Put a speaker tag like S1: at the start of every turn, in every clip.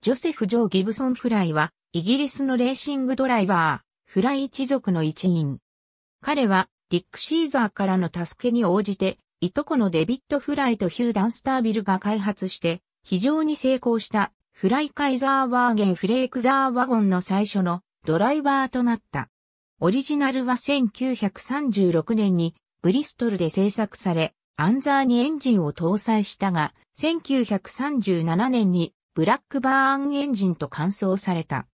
S1: ジョセフ・ジョー・ギブソン・フライは、イギリスのレーシングドライバー、フライ一族の一員。彼は、ディック・シーザーからの助けに応じて、いとこのデビット・フライとヒュー・ダンスタービルが開発して、非常に成功した、フライ・カイザー・ワーゲン・フレーク・ザー・ワゴンの最初のドライバーとなった。オリジナルは1936年に、ブリストルで製作され、アンザーにエンジンを搭載したが、1937年にブラックバーンエンジンと換装された。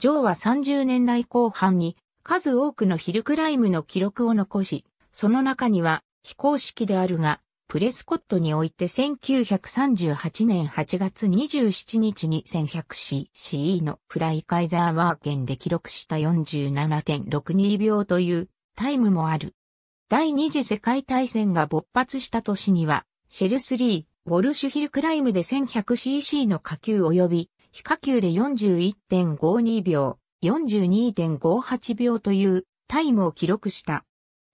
S1: ジョーは30年代後半に数多くのヒルクライムの記録を残し、その中には非公式であるが、プレスコットにおいて1938年8月27日に 1100cc のフライカイザーワーゲンで記録した47.62秒というタイムもある。第二次世界大戦が勃発した年には、シェル3、ウォルシュヒルクライムで 1100cc の下級及び非下級で41.52秒、42.58秒というタイムを記録した。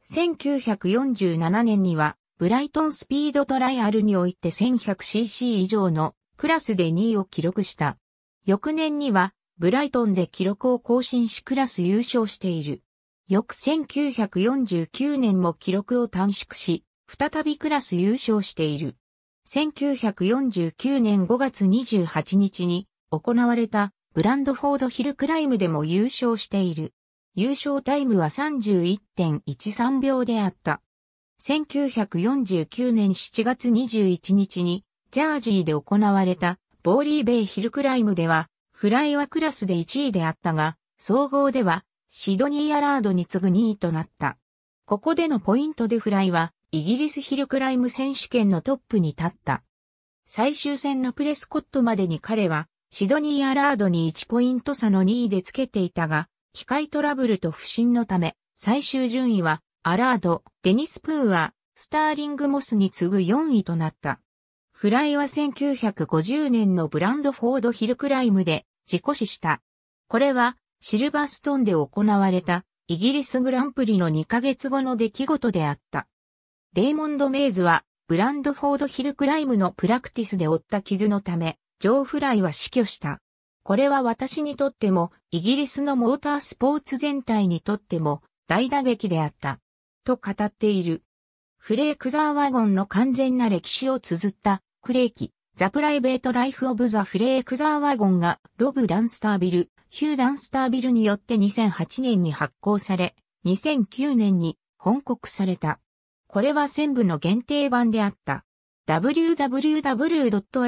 S1: 1947年にはブライトンスピードトライアルにおいて 1100cc 以上のクラスで2位を記録した。翌年にはブライトンで記録を更新しクラス優勝している。翌1949年も記録を短縮し、再びクラス優勝している。1949年5月28日に行われたブランドフォードヒルクライムでも優勝している。優勝タイムは31.13秒であった。1949年7月21日にジャージーで行われたボーリーベイヒルクライムではフライはクラスで1位であったが、総合ではシドニー・アラードに次ぐ2位となった。ここでのポイントでフライはイギリスヒルクライム選手権のトップに立った。最終戦のプレスコットまでに彼は、シドニー・アラードに1ポイント差の2位でつけていたが、機械トラブルと不振のため、最終順位は、アラード、デニス・プーは、スターリング・モスに次ぐ4位となった。フライは1950年のブランドフォードヒルクライムで自己死した。これはシルバーストンで行われたイギリスグランプリの2ヶ月後の出来事であった。レイモンド・メイズは、ブランドフォードヒルクライムのプラクティスで負った傷のため、ジョー・フライは死去した。これは私にとっても、イギリスのモータースポーツ全体にとっても、大打撃であった。と語っている。フレークザワゴンの完全な歴史を綴った、クレーキ、ザ・プライベート・ライフ・オブ・ザ・フレークザワゴンが、ロブ・ダンスタービル、ヒュー・ダンスタービルによって2008年に発行され、2009年に本国された。これは専部の限定版であった。w w w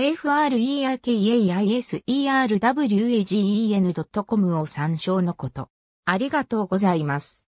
S1: f r e a k a i s e r w a g e n c o m を参照のこと。ありがとうございます。